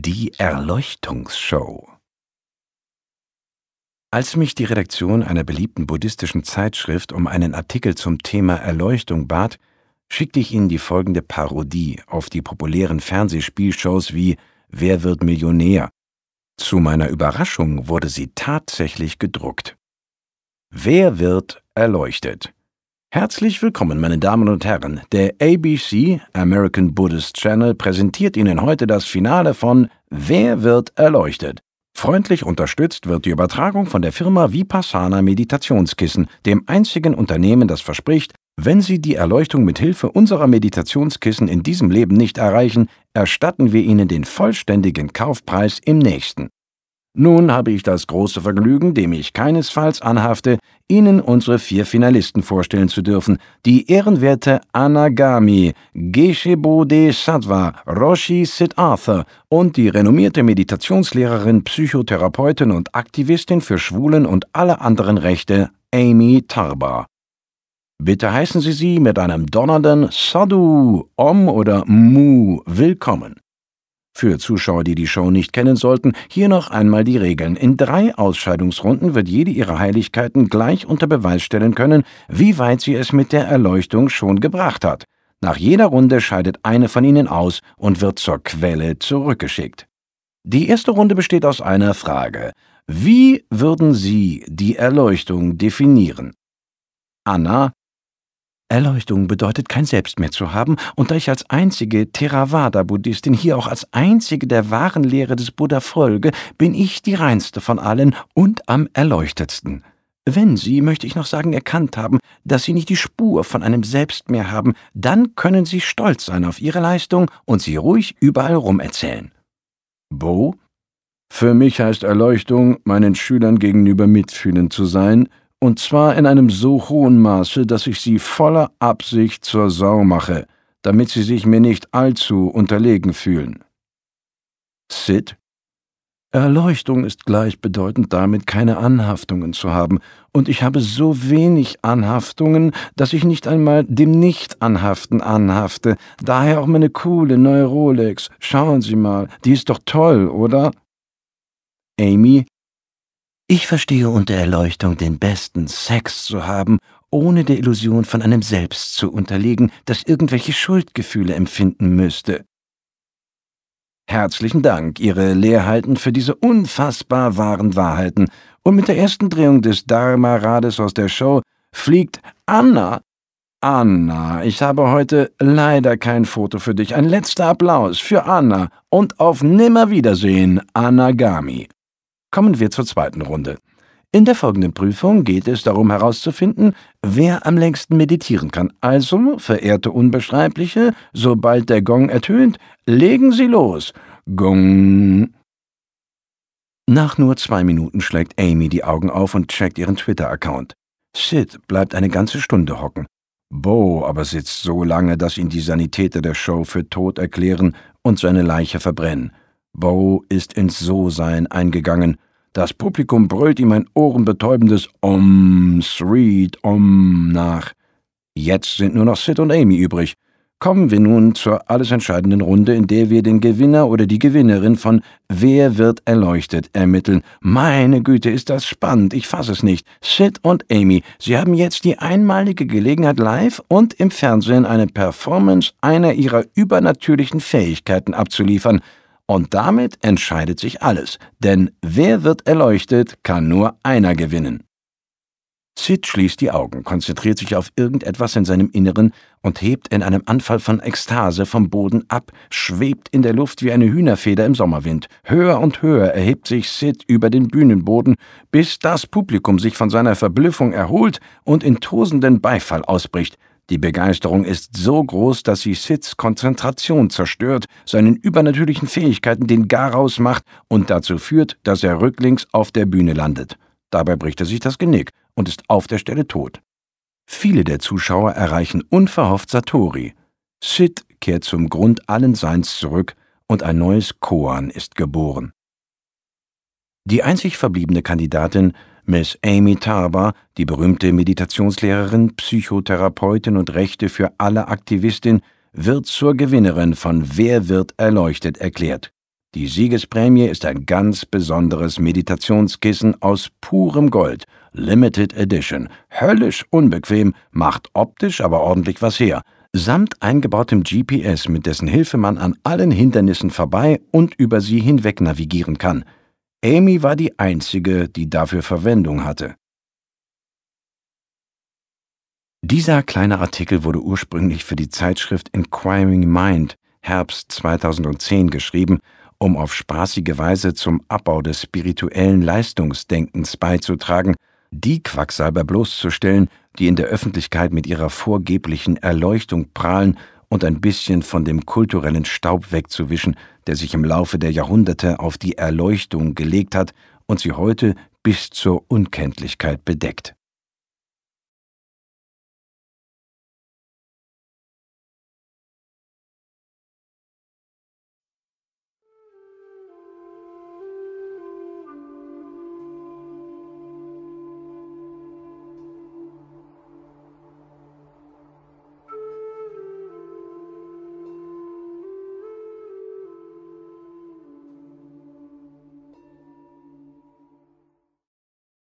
Die Erleuchtungsshow. Als mich die Redaktion einer beliebten buddhistischen Zeitschrift um einen Artikel zum Thema Erleuchtung bat, schickte ich ihnen die folgende Parodie auf die populären Fernsehspielshows wie Wer wird Millionär? Zu meiner Überraschung wurde sie tatsächlich gedruckt. Wer wird erleuchtet? Herzlich willkommen, meine Damen und Herren. Der ABC, American Buddhist Channel, präsentiert Ihnen heute das Finale von Wer wird erleuchtet? Freundlich unterstützt wird die Übertragung von der Firma Vipassana Meditationskissen, dem einzigen Unternehmen, das verspricht, wenn Sie die Erleuchtung mit Hilfe unserer Meditationskissen in diesem Leben nicht erreichen, erstatten wir Ihnen den vollständigen Kaufpreis im nächsten. Nun habe ich das große Vergnügen, dem ich keinesfalls anhafte, Ihnen unsere vier Finalisten vorstellen zu dürfen. Die ehrenwerte Anagami, Geshebode Sattva, Roshi Siddhartha und die renommierte Meditationslehrerin, Psychotherapeutin und Aktivistin für Schwulen und alle anderen Rechte, Amy Tarba. Bitte heißen Sie sie mit einem donnernden Sadhu, Om oder Mu willkommen. Für Zuschauer, die die Show nicht kennen sollten, hier noch einmal die Regeln. In drei Ausscheidungsrunden wird jede ihrer Heiligkeiten gleich unter Beweis stellen können, wie weit sie es mit der Erleuchtung schon gebracht hat. Nach jeder Runde scheidet eine von ihnen aus und wird zur Quelle zurückgeschickt. Die erste Runde besteht aus einer Frage. Wie würden Sie die Erleuchtung definieren? Anna Erleuchtung bedeutet, kein Selbst mehr zu haben, und da ich als einzige Theravada-Buddhistin hier auch als einzige der wahren Lehre des Buddha folge, bin ich die reinste von allen und am erleuchtetsten. Wenn Sie, möchte ich noch sagen, erkannt haben, dass Sie nicht die Spur von einem Selbst mehr haben, dann können Sie stolz sein auf Ihre Leistung und sie ruhig überall rum erzählen. Bo? Für mich heißt Erleuchtung, meinen Schülern gegenüber mitfühlend zu sein, und zwar in einem so hohen Maße, dass ich sie voller Absicht zur Sau mache, damit sie sich mir nicht allzu unterlegen fühlen. Sid? Erleuchtung ist gleichbedeutend damit, keine Anhaftungen zu haben, und ich habe so wenig Anhaftungen, dass ich nicht einmal dem Nicht-Anhaften anhafte, daher auch meine coole neue Rolex, schauen Sie mal, die ist doch toll, oder? Amy ich verstehe unter Erleuchtung den besten Sex zu haben, ohne der Illusion von einem Selbst zu unterlegen, das irgendwelche Schuldgefühle empfinden müsste. Herzlichen Dank, Ihre Lehrheiten, für diese unfassbar wahren Wahrheiten. Und mit der ersten Drehung des Dharma-Rades aus der Show fliegt Anna. Anna, ich habe heute leider kein Foto für dich. Ein letzter Applaus für Anna und auf Nimmerwiedersehen, Anagami. Kommen wir zur zweiten Runde. In der folgenden Prüfung geht es darum herauszufinden, wer am längsten meditieren kann. Also, verehrte Unbeschreibliche, sobald der Gong ertönt, legen Sie los. Gong. Nach nur zwei Minuten schlägt Amy die Augen auf und checkt ihren Twitter-Account. Sid bleibt eine ganze Stunde hocken. Bo aber sitzt so lange, dass ihn die Sanitäter der Show für tot erklären und seine Leiche verbrennen. Bo ist ins So-Sein eingegangen. Das Publikum brüllt ihm ein ohrenbetäubendes Om, Street, Om nach. Jetzt sind nur noch Sid und Amy übrig. Kommen wir nun zur alles entscheidenden Runde, in der wir den Gewinner oder die Gewinnerin von Wer wird erleuchtet ermitteln. Meine Güte, ist das spannend, ich fasse es nicht. Sid und Amy, Sie haben jetzt die einmalige Gelegenheit, live und im Fernsehen eine Performance einer ihrer übernatürlichen Fähigkeiten abzuliefern. Und damit entscheidet sich alles, denn wer wird erleuchtet, kann nur einer gewinnen. Sid schließt die Augen, konzentriert sich auf irgendetwas in seinem Inneren und hebt in einem Anfall von Ekstase vom Boden ab, schwebt in der Luft wie eine Hühnerfeder im Sommerwind. Höher und höher erhebt sich Sid über den Bühnenboden, bis das Publikum sich von seiner Verblüffung erholt und in tosenden Beifall ausbricht. Die Begeisterung ist so groß, dass sie Sids Konzentration zerstört, seinen übernatürlichen Fähigkeiten den Garaus macht und dazu führt, dass er rücklings auf der Bühne landet. Dabei bricht er sich das Genick und ist auf der Stelle tot. Viele der Zuschauer erreichen unverhofft Satori. Sid kehrt zum Grund allen Seins zurück und ein neues Koan ist geboren. Die einzig verbliebene Kandidatin Miss Amy Taba, die berühmte Meditationslehrerin, Psychotherapeutin und Rechte für alle Aktivistin, wird zur Gewinnerin von Wer wird erleuchtet erklärt. Die Siegesprämie ist ein ganz besonderes Meditationskissen aus purem Gold, Limited Edition, höllisch unbequem, macht optisch aber ordentlich was her, samt eingebautem GPS, mit dessen Hilfe man an allen Hindernissen vorbei und über sie hinweg navigieren kann – Amy war die einzige, die dafür Verwendung hatte. Dieser kleine Artikel wurde ursprünglich für die Zeitschrift Inquiring Mind Herbst 2010 geschrieben, um auf spaßige Weise zum Abbau des spirituellen Leistungsdenkens beizutragen, die Quacksalber bloßzustellen, die in der Öffentlichkeit mit ihrer vorgeblichen Erleuchtung prahlen und ein bisschen von dem kulturellen Staub wegzuwischen, der sich im Laufe der Jahrhunderte auf die Erleuchtung gelegt hat und sie heute bis zur Unkenntlichkeit bedeckt.